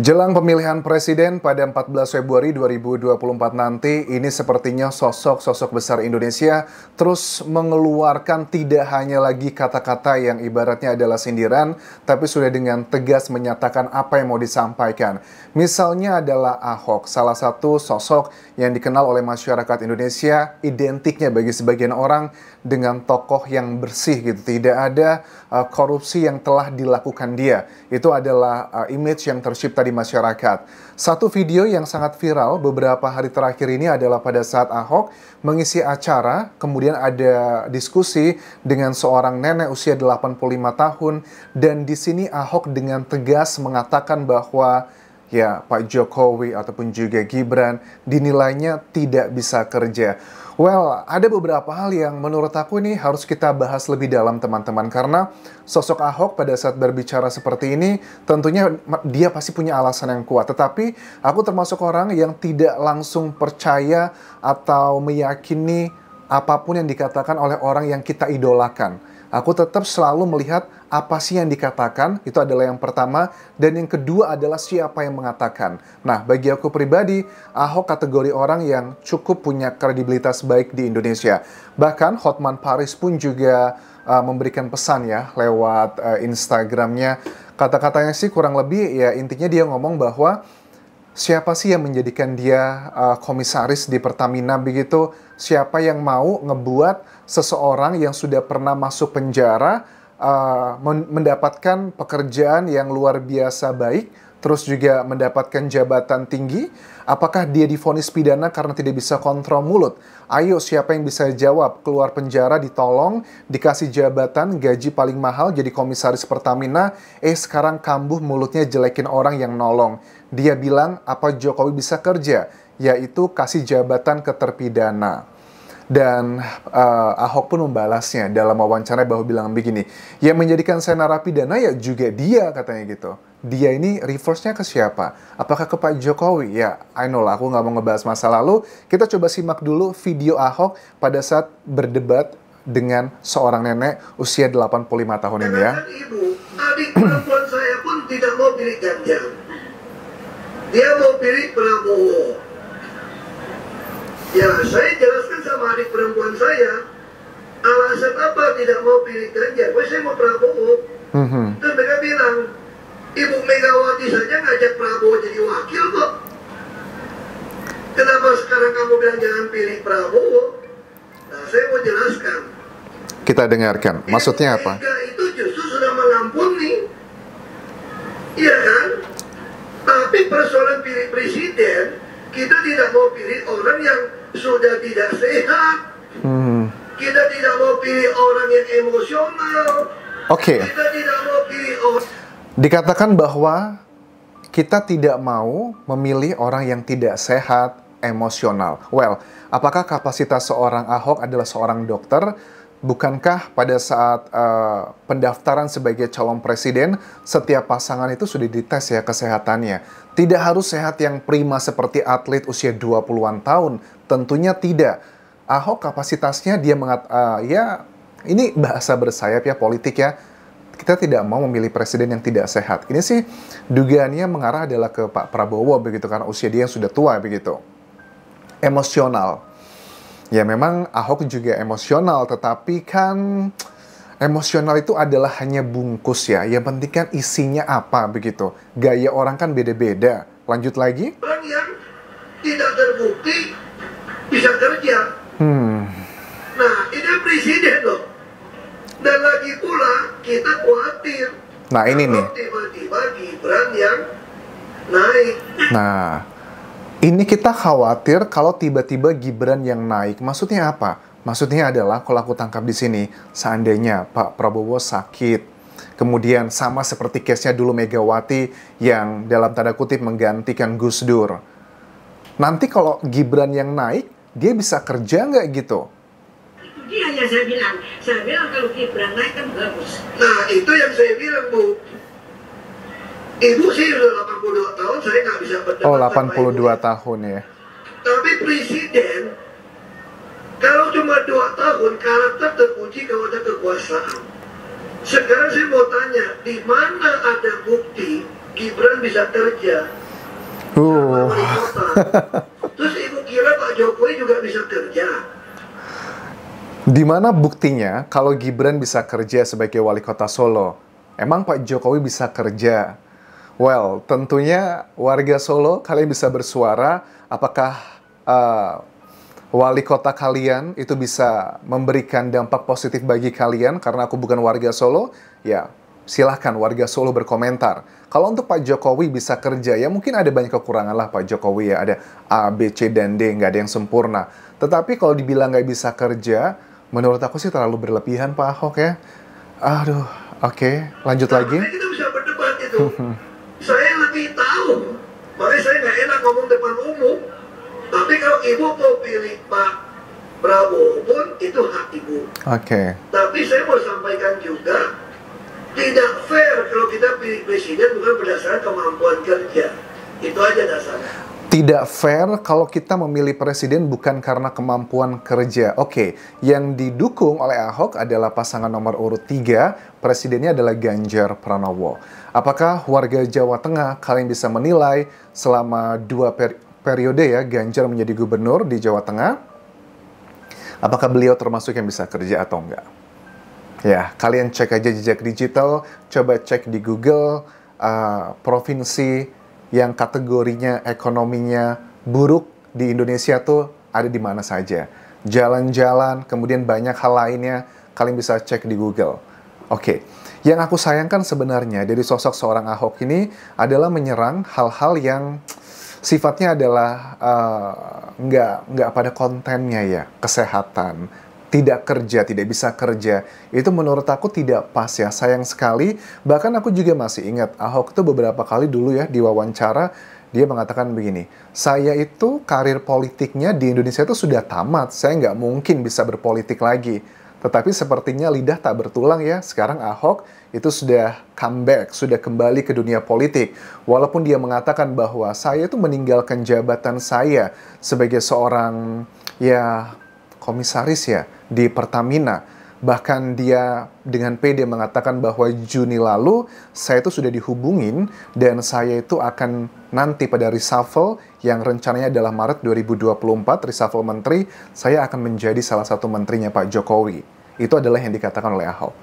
Jelang pemilihan presiden pada 14 Februari 2024 nanti, ini sepertinya sosok-sosok besar Indonesia terus mengeluarkan tidak hanya lagi kata-kata yang ibaratnya adalah sindiran, tapi sudah dengan tegas menyatakan apa yang mau disampaikan. Misalnya adalah Ahok, salah satu sosok yang dikenal oleh masyarakat Indonesia, identiknya bagi sebagian orang dengan tokoh yang bersih gitu. Tidak ada uh, korupsi yang telah dilakukan dia. Itu adalah uh, image yang tercipta di masyarakat. Satu video yang sangat viral beberapa hari terakhir ini adalah pada saat Ahok mengisi acara, kemudian ada diskusi dengan seorang nenek usia 85 tahun dan di sini Ahok dengan tegas mengatakan bahwa ya Pak Jokowi ataupun juga Gibran dinilainya tidak bisa kerja. Well, ada beberapa hal yang menurut aku ini harus kita bahas lebih dalam teman-teman karena sosok Ahok pada saat berbicara seperti ini tentunya dia pasti punya alasan yang kuat. Tetapi aku termasuk orang yang tidak langsung percaya atau meyakini apapun yang dikatakan oleh orang yang kita idolakan aku tetap selalu melihat apa sih yang dikatakan, itu adalah yang pertama, dan yang kedua adalah siapa yang mengatakan. Nah, bagi aku pribadi, Ahok kategori orang yang cukup punya kredibilitas baik di Indonesia. Bahkan Hotman Paris pun juga uh, memberikan pesan ya lewat uh, Instagramnya. Kata-katanya sih kurang lebih ya intinya dia ngomong bahwa siapa sih yang menjadikan dia uh, komisaris di Pertamina begitu? Siapa yang mau ngebuat seseorang yang sudah pernah masuk penjara Eh, mendapatkan pekerjaan yang luar biasa baik, terus juga mendapatkan jabatan tinggi, apakah dia difonis pidana karena tidak bisa kontrol mulut? Ayo siapa yang bisa jawab? Keluar penjara ditolong, dikasih jabatan, gaji paling mahal jadi komisaris Pertamina, eh sekarang kambuh mulutnya jelekin orang yang nolong. Dia bilang apa Jokowi bisa kerja? Yaitu kasih jabatan ke terpidana. Dan uh, Ahok pun membalasnya dalam wawancara bahwa bilang begini, yang menjadikan saya narapidana ya juga dia katanya gitu. Dia ini reverse-nya ke siapa? Apakah ke Pak Jokowi? Ya, I know lah, aku nggak mau ngebahas masa lalu. Kita coba simak dulu video Ahok pada saat berdebat dengan seorang nenek usia 85 tahun ini ya. Ibu, adik perempuan saya pun tidak mau pilih Ganjar. Dia mau pilih Prabowo. Ya saya jelaskan sama adik perempuan saya alasan apa tidak mau pilih Ganjar. Wah saya mau Prabowo. Mm-hmm. Terus mereka bilang Ibu Megawati saja ngajak Prabowo jadi wakil kok. Kenapa sekarang kamu bilang jangan pilih Prabowo? Nah saya mau jelaskan. Kita dengarkan. Maksudnya apa? Itu justru sudah melampuni. Iya kan? Tapi persoalan pilih presiden, kita tidak mau pilih orang yang sudah tidak sehat. Hmm. Kita tidak mau pilih orang yang emosional. Oke. Okay. Kita tidak mau pilih orang. Dikatakan bahwa kita tidak mau memilih orang yang tidak sehat emosional. Well, apakah kapasitas seorang Ahok adalah seorang dokter? bukankah pada saat uh, pendaftaran sebagai calon presiden, setiap pasangan itu sudah dites ya kesehatannya? Tidak harus sehat yang prima seperti atlet usia 20-an tahun, tentunya tidak. Ahok kapasitasnya dia mengat uh, ya ini bahasa bersayap ya politik ya. Kita tidak mau memilih presiden yang tidak sehat. Ini sih dugaannya mengarah adalah ke Pak Prabowo begitu karena usia dia yang sudah tua begitu. Emosional ya memang Ahok juga emosional, tetapi kan emosional itu adalah hanya bungkus ya. Yang penting kan isinya apa begitu. Gaya orang kan beda-beda. Lanjut lagi. Orang yang tidak terbukti bisa kerja. Hmm. Nah, ini presiden loh. Dan lagi pula kita khawatir. Nah, ini nih. Tiba-tiba Gibran yang naik. Nah, ini kita khawatir kalau tiba-tiba Gibran yang naik. Maksudnya apa? Maksudnya adalah kalau aku tangkap di sini, seandainya Pak Prabowo sakit, kemudian sama seperti case-nya dulu Megawati yang dalam tanda kutip menggantikan Gus Dur. Nanti kalau Gibran yang naik, dia bisa kerja nggak gitu? Itu dia yang saya bilang. Saya bilang kalau Gibran naik kan bagus. Nah, itu yang saya bilang, Bu Ibu sih udah 82 tahun, saya nggak bisa berdebat. Oh, 82 ya. tahun ya. Tapi presiden kalau cuma dua tahun karakter teruji kepada kekuasaan. Sekarang saya mau tanya, di mana ada bukti Gibran bisa kerja? Uh. Terus ibu kira Pak Jokowi juga bisa kerja? Di mana buktinya kalau Gibran bisa kerja sebagai wali kota Solo? Emang Pak Jokowi bisa kerja Well, tentunya warga Solo kalian bisa bersuara apakah uh, wali kota kalian itu bisa memberikan dampak positif bagi kalian karena aku bukan warga Solo, ya silahkan warga Solo berkomentar. Kalau untuk Pak Jokowi bisa kerja, ya mungkin ada banyak kekurangan lah Pak Jokowi ya, ada A, B, C, dan D, nggak ada yang sempurna. Tetapi kalau dibilang nggak bisa kerja, menurut aku sih terlalu berlebihan Pak Ahok ya. Aduh, oke, okay, lanjut lagi. Saya lebih tahu. Makanya saya nggak enak ngomong depan umum. Tapi kalau ibu mau pilih Pak Prabowo pun itu hak ibu. Oke. Okay. Tapi saya mau sampaikan juga tidak fair kalau kita pilih presiden bukan berdasarkan kemampuan kerja. Itu aja dasarnya tidak fair kalau kita memilih presiden bukan karena kemampuan kerja. Oke, okay, yang didukung oleh Ahok adalah pasangan nomor urut 3, presidennya adalah Ganjar Pranowo. Apakah warga Jawa Tengah kalian bisa menilai selama dua periode ya Ganjar menjadi gubernur di Jawa Tengah? Apakah beliau termasuk yang bisa kerja atau enggak? Ya, kalian cek aja jejak digital, coba cek di Google uh, provinsi yang kategorinya ekonominya buruk di Indonesia tuh ada di mana saja. Jalan-jalan, kemudian banyak hal lainnya, kalian bisa cek di Google. Oke, okay. yang aku sayangkan sebenarnya dari sosok seorang Ahok ini adalah menyerang hal-hal yang sifatnya adalah uh, nggak nggak pada kontennya ya, kesehatan, tidak kerja, tidak bisa kerja. Itu menurut aku tidak pas ya, sayang sekali. Bahkan aku juga masih ingat, Ahok itu beberapa kali dulu ya di wawancara dia mengatakan begini, saya itu karir politiknya di Indonesia itu sudah tamat, saya nggak mungkin bisa berpolitik lagi. Tetapi sepertinya lidah tak bertulang ya, sekarang Ahok itu sudah comeback, sudah kembali ke dunia politik. Walaupun dia mengatakan bahwa saya itu meninggalkan jabatan saya sebagai seorang ya komisaris ya di Pertamina. Bahkan dia dengan PD mengatakan bahwa Juni lalu saya itu sudah dihubungin dan saya itu akan nanti pada reshuffle yang rencananya adalah Maret 2024, reshuffle menteri, saya akan menjadi salah satu menterinya Pak Jokowi. Itu adalah yang dikatakan oleh Ahok.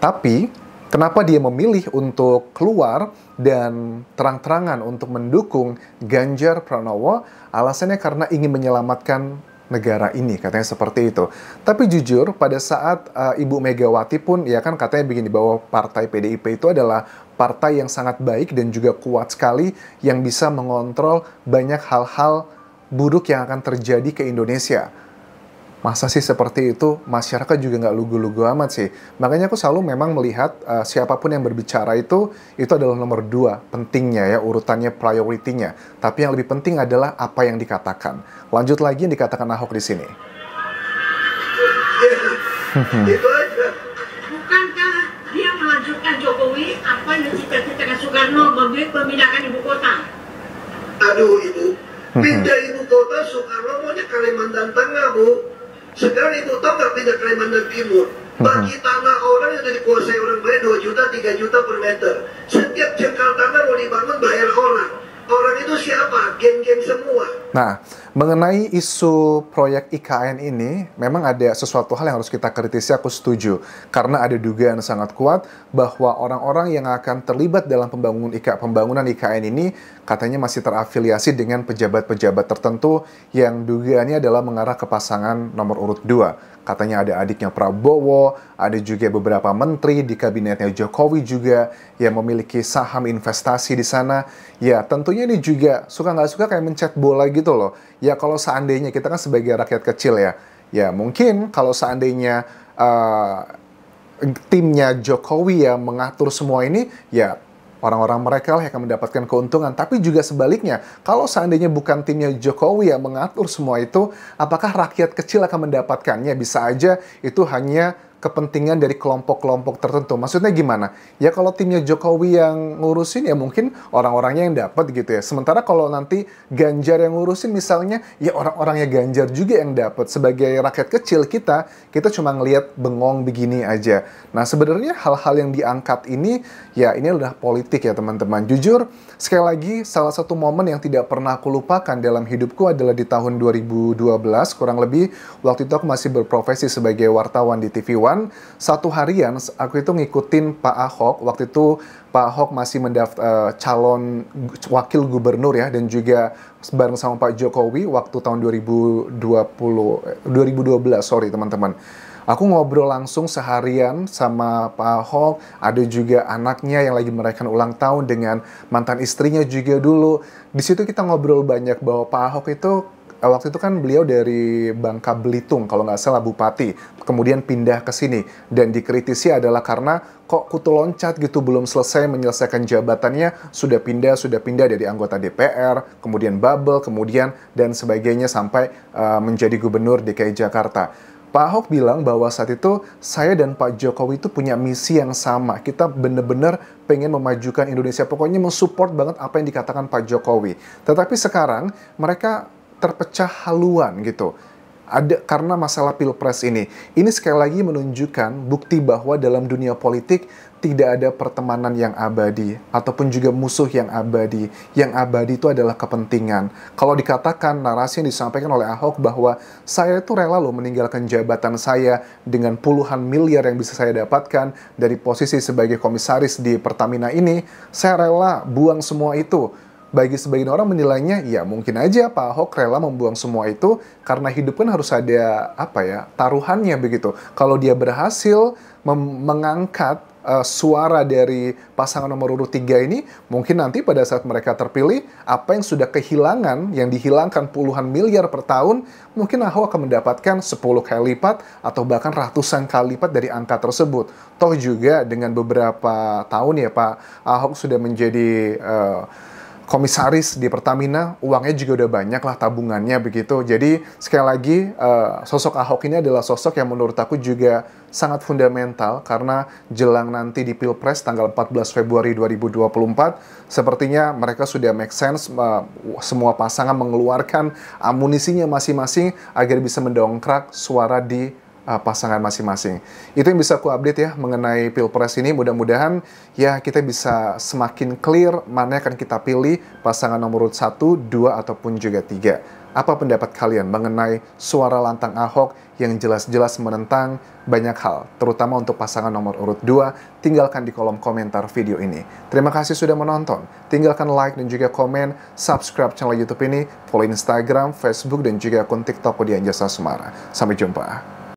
Tapi kenapa dia memilih untuk keluar dan terang-terangan untuk mendukung Ganjar Pranowo? Alasannya karena ingin menyelamatkan negara ini katanya seperti itu. Tapi jujur pada saat uh, Ibu Megawati pun ya kan katanya begini bahwa partai PDIP itu adalah partai yang sangat baik dan juga kuat sekali yang bisa mengontrol banyak hal-hal buruk yang akan terjadi ke Indonesia masa sih seperti itu masyarakat juga nggak lugu-lugu amat sih makanya aku selalu memang melihat uh, siapapun yang berbicara itu itu adalah nomor dua pentingnya ya urutannya prioritinya tapi yang lebih penting adalah apa yang dikatakan lanjut lagi yang dikatakan Ahok di sini itu bukankah dia melanjutkan Jokowi apa yang cita-citakan Soekarno memindahkan ibu kota aduh ibu hmm. pindah ibu kota Soekarno maunya Kalimantan Tengah bu sekarang itu tongkar tidak Kalimantan Timur. Bagi mhm. tanah orang yang dikuasai orang bayar 2 juta, 3 juta per meter. Setiap jengkal tanah mau dibangun bayar orang. Orang itu siapa? Geng-geng semua. Nah, Mengenai isu proyek IKN ini, memang ada sesuatu hal yang harus kita kritisi, aku setuju. Karena ada dugaan sangat kuat bahwa orang-orang yang akan terlibat dalam pembangunan, IK, pembangunan IKN ini katanya masih terafiliasi dengan pejabat-pejabat tertentu yang dugaannya adalah mengarah ke pasangan nomor urut 2. Katanya ada adiknya Prabowo, ada juga beberapa menteri di kabinetnya Jokowi juga yang memiliki saham investasi di sana. Ya tentunya ini juga suka nggak suka kayak mencet bola gitu loh ya kalau seandainya kita kan sebagai rakyat kecil ya, ya mungkin kalau seandainya uh, timnya Jokowi yang mengatur semua ini, ya orang-orang mereka lah yang akan mendapatkan keuntungan. Tapi juga sebaliknya, kalau seandainya bukan timnya Jokowi yang mengatur semua itu, apakah rakyat kecil akan mendapatkannya? Bisa aja itu hanya kepentingan dari kelompok-kelompok tertentu. Maksudnya gimana? Ya kalau timnya Jokowi yang ngurusin ya mungkin orang-orangnya yang dapat gitu ya. Sementara kalau nanti Ganjar yang ngurusin misalnya ya orang-orangnya Ganjar juga yang dapat. Sebagai rakyat kecil kita, kita cuma ngelihat bengong begini aja. Nah sebenarnya hal-hal yang diangkat ini ya ini adalah politik ya teman-teman. Jujur sekali lagi salah satu momen yang tidak pernah aku lupakan dalam hidupku adalah di tahun 2012 kurang lebih waktu itu aku masih berprofesi sebagai wartawan di TV One kebetulan satu harian aku itu ngikutin Pak Ahok. Waktu itu Pak Ahok masih mendaftar uh, eh, calon wakil gubernur ya dan juga bareng sama Pak Jokowi waktu tahun 2020 2012 eh, sorry teman-teman. Aku ngobrol langsung seharian sama Pak Ahok, ada juga anaknya yang lagi merayakan ulang tahun dengan mantan istrinya juga dulu. Di situ kita ngobrol banyak bahwa Pak Ahok itu Eh, waktu itu kan beliau dari Bangka Belitung kalau nggak salah bupati, kemudian pindah ke sini dan dikritisi adalah karena kok kutu loncat gitu belum selesai menyelesaikan jabatannya sudah pindah sudah pindah dari anggota DPR, kemudian bubble, kemudian dan sebagainya sampai uh, menjadi gubernur DKI Jakarta. Pak Ahok bilang bahwa saat itu saya dan Pak Jokowi itu punya misi yang sama. Kita benar-benar pengen memajukan Indonesia. Pokoknya mensupport banget apa yang dikatakan Pak Jokowi. Tetapi sekarang mereka terpecah haluan gitu. Ada karena masalah pilpres ini. Ini sekali lagi menunjukkan bukti bahwa dalam dunia politik tidak ada pertemanan yang abadi ataupun juga musuh yang abadi. Yang abadi itu adalah kepentingan. Kalau dikatakan narasi yang disampaikan oleh Ahok bahwa saya itu rela loh meninggalkan jabatan saya dengan puluhan miliar yang bisa saya dapatkan dari posisi sebagai komisaris di Pertamina ini, saya rela buang semua itu bagi sebagian orang menilainya ya mungkin aja Pak Ahok rela membuang semua itu karena hidup kan harus ada apa ya taruhannya begitu. Kalau dia berhasil mengangkat uh, suara dari pasangan nomor urut tiga ini, mungkin nanti pada saat mereka terpilih, apa yang sudah kehilangan, yang dihilangkan puluhan miliar per tahun, mungkin Ahok akan mendapatkan 10 kali lipat atau bahkan ratusan kali lipat dari angka tersebut. Toh juga dengan beberapa tahun ya Pak Ahok sudah menjadi uh, komisaris di Pertamina, uangnya juga udah banyak lah tabungannya begitu. Jadi sekali lagi uh, sosok Ahok ini adalah sosok yang menurut aku juga sangat fundamental karena jelang nanti di Pilpres tanggal 14 Februari 2024 sepertinya mereka sudah make sense uh, semua pasangan mengeluarkan amunisinya masing-masing agar bisa mendongkrak suara di uh, pasangan masing-masing. Itu yang bisa aku update ya mengenai pilpres ini. Mudah-mudahan ya kita bisa semakin clear mana akan kita pilih pasangan nomor urut 1, 2, ataupun juga 3. Apa pendapat kalian mengenai suara lantang Ahok yang jelas-jelas menentang banyak hal, terutama untuk pasangan nomor urut 2? Tinggalkan di kolom komentar video ini. Terima kasih sudah menonton. Tinggalkan like dan juga komen, subscribe channel YouTube ini, follow Instagram, Facebook, dan juga akun TikTok di Anjasa Sumara. Sampai jumpa.